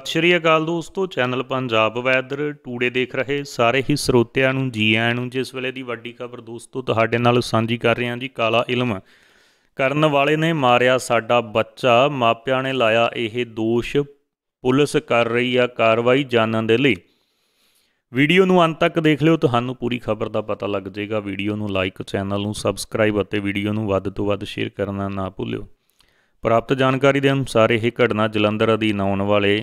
ਸਤਿ ਸ਼੍ਰੀ ਅਕਾਲ ਦੋਸਤੋ channel Punjab weather today ਦੇਖ ਰਹੇ ਸਾਰੇ ਹੀ ਸਰੋਤਿਆਂ ਨੂੰ ਜੀ ਆਇਆਂ ਨੂੰ ਜਿਸ ਵੇਲੇ ਦੀ ਵੱਡੀ ਖਬਰ ਦੋਸਤੋ ਤੁਹਾਡੇ ਨਾਲ ਸਾਂਝੀ ਕਰ ਰਹੇ ਹਾਂ ਜੀ ਕਾਲਾ ਇਲਮ ਕਰਨ ਵਾਲੇ ਨੇ ਮਾਰਿਆ ਸਾਡਾ ਬੱਚਾ ਮਾਪਿਆਂ ਨੇ ਲਾਇਆ ਇਹ ਦੋਸ਼ ਪੁਲਿਸ ਕਰ ਰਹੀ ਆ ਕਾਰਵਾਈ ਜਾਣਨ ਦੇ ਲਈ ਵੀਡੀਓ ਨੂੰ ਅੰਤ ਤੱਕ ਦੇਖ ਲਿਓ ਤੁਹਾਨੂੰ ਪੂਰੀ ਖਬਰ ਦਾ ਪਤਾ ਲੱਗ ਜਾਏਗਾ ਵੀਡੀਓ ਨੂੰ ਲਾਈਕ ਚੈਨਲ ਨੂੰ ਸਬਸਕ੍ਰਾਈਬ ਅਤੇ ਵੀਡੀਓ ਨੂੰ ਵੱਧ ਤੋਂ ਵੱਧ ਸ਼ੇਅਰ ਕਰਨਾ ਨਾ ਭੁੱਲਿਓ ਪ੍ਰਾਪਤ ਜਾਣਕਾਰੀ ਦੇ ਅਨੁਸਾਰ ਇਹ ਘਟਨਾ ਜਲੰਧਰ ਅਧੀਨ ਆਉਣ ਵਾਲੇ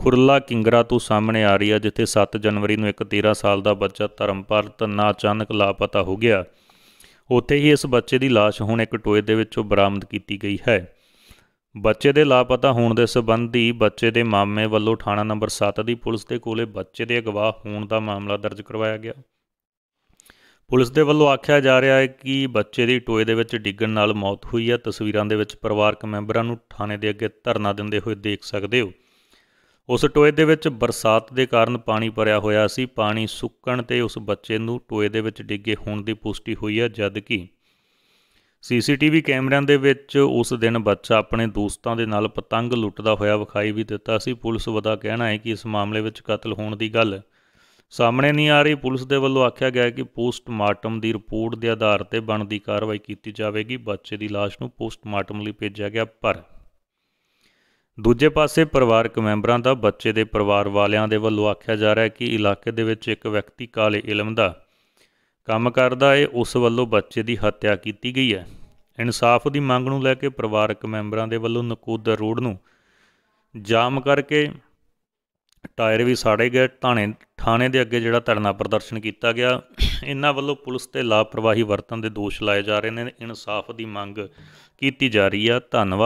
ਖੁਰਲਾ ਕਿੰਗਰਾ ਤੋਂ ਸਾਹਮਣੇ ਆ ਰਹੀ ਹੈ ਜਿੱਥੇ 7 ਜਨਵਰੀ ਨੂੰ ਇੱਕ 13 ਸਾਲ ਦਾ ਬੱਚਾ ਧਰਮਪਾਲ ਤੰਨਾ ਅਚਾਨਕ ਲਾਪਤਾ ਹੋ ਗਿਆ ਉੱਥੇ ਹੀ ਇਸ ਬੱਚੇ ਦੀ লাশ ਹੁਣ ਇੱਕ ਟੋਏ ਦੇ ਵਿੱਚੋਂ ਬਰਾਮਦ ਕੀਤੀ ਗਈ ਹੈ ਬੱਚੇ ਦੇ ਲਾਪਤਾ ਹੋਣ ਦੇ ਸਬੰਧੀ ਬੱਚੇ ਦੇ ਮਾਮੇ ਵੱਲੋਂ ਥਾਣਾ ਨੰਬਰ 7 ਦੀ ਪੁਲਿਸ ਦੇ ਕੋਲੇ ਬੱਚੇ ਦੇ ਅਗਵਾ ਹੋਣ ਦਾ ਮਾਮਲਾ ਦਰਜ ਕਰਵਾਇਆ ਗਿਆ ਪੁਲਿਸ ਦੇ ਵੱਲੋਂ ਆਖਿਆ ਜਾ ਰਿਹਾ ਹੈ ਕਿ ਬੱਚੇ ਦੀ ਟੋਏ ਦੇ ਵਿੱਚ ਡਿੱਗਣ ਨਾਲ ਮੌਤ ਹੋਈ ਹੈ ਤਸਵੀਰਾਂ ਦੇ ਵਿੱਚ ਪਰਿਵਾਰਕ ਮੈਂਬਰਾਂ ਨੂੰ ਥਾਣੇ ਦੇ ਅੱਗੇ ਧਰਨਾ ਦਿੰਦੇ ਹੋਏ ਦੇਖ ਸਕਦੇ ਹੋ ਉਸ ਟੋਏ ਦੇ ਵਿੱਚ ਬਰਸਾਤ ਦੇ ਕਾਰਨ ਪਾਣੀ ਭਰਿਆ ਹੋਇਆ ਸੀ ਪਾਣੀ ਸੁੱਕਣ ਤੇ ਉਸ ਬੱਚੇ ਨੂੰ ਟੋਏ ਦੇ ਵਿੱਚ ਡਿੱਗੇ ਹੋਣ ਦੀ ਪੁਸ਼ਟੀ ਹੋਈ ਹੈ ਜਦ ਕਿ ਸੀਸੀਟੀਵੀ ਕੈਮਰਿਆਂ ਦੇ ਵਿੱਚ ਉਸ ਦਿਨ ਬੱਚਾ ਆਪਣੇ ਦੋਸਤਾਂ ਦੇ ਨਾਲ ਪਤੰਗ ਲੁੱਟਦਾ ਹੋਇਆ ਵਿਖਾਈ ਵੀ ਦਿੱਤਾ ਸੀ ਪੁਲਿਸ ਵੱਲੋਂ ਕਹਿਣਾ ਹੈ ਕਿ ਇਸ ਮਾਮਲੇ ਵਿੱਚ ਕਤਲ ਹੋਣ ਦੀ ਗੱਲ ਸਾਹਮਣੇ ਨਹੀਂ ਆ ਰਹੀ ਪੁਲਿਸ ਦੇ ਵੱਲੋਂ ਆਖਿਆ ਗਿਆ ਕਿ ਪੋਸਟਮਾਰਟਮ ਦੀ ਰਿਪੋਰਟ ਦੇ ਆਧਾਰ ਤੇ ਬਣਦੀ ਕਾਰਵਾਈ ਕੀਤੀ ਜਾਵੇਗੀ ਬੱਚੇ ਦੀ ਲਾਸ਼ ਨੂੰ ਪੋਸਟਮਾਰਟਮ ਲਈ ਭੇਜਿਆ ਗਿਆ ਪਰ ਦੂਜੇ ਪਾਸੇ ਪਰਿਵਾਰਕ ਮੈਂਬਰਾਂ ਦਾ ਬੱਚੇ ਦੇ ਪਰਿਵਾਰ ਵਾਲਿਆਂ ਦੇ ਵੱਲੋਂ ਆਖਿਆ ਜਾ ਰਿਹਾ ਹੈ ਕਿ ਇਲਾਕੇ ਦੇ ਵਿੱਚ ਇੱਕ ਵਿਅਕਤੀ ਕਾਲੇ ਇਲਮ ਦਾ ਕੰਮ ਕਰਦਾ ਹੈ ਉਸ ਵੱਲੋਂ ਬੱਚੇ ਦੀ ਹੱਤਿਆ ਕੀਤੀ ਗਈ ਹੈ ਇਨਸਾਫ ਦੀ ਮੰਗ ਨੂੰ ਲੈ ਕੇ ਪਰਿਵਾਰਕ ਮੈਂਬਰਾਂ ਦੇ ਵੱਲੋਂ ਨਕੂਦਰ ਰੋਡ ਨੂੰ ਜਾਮ ਕਰਕੇ ਟਾਇਰ ਵੀ ਸਾੜੇ ਗਏ ਥਾਣੇ ਥਾਣੇ ਦੇ ਅੱਗੇ ਜਿਹੜਾ ਧਰਨਾ ਪ੍ਰਦਰਸ਼ਨ ਕੀਤਾ ਗਿਆ ਇਹਨਾਂ ਵੱਲੋਂ ਪੁਲਿਸ ਤੇ ਲਾਪਰਵਾਹੀ ਵਰਤਣ ਦੇ ਦੋਸ਼ ਲਾਏ ਜਾ ਰਹੇ ਨੇ ਇਨਸਾਫ ਦੀ ਮੰਗ ਕੀਤੀ ਜਾ ਰਹੀ ਆ ਧੰਨਵਾਦ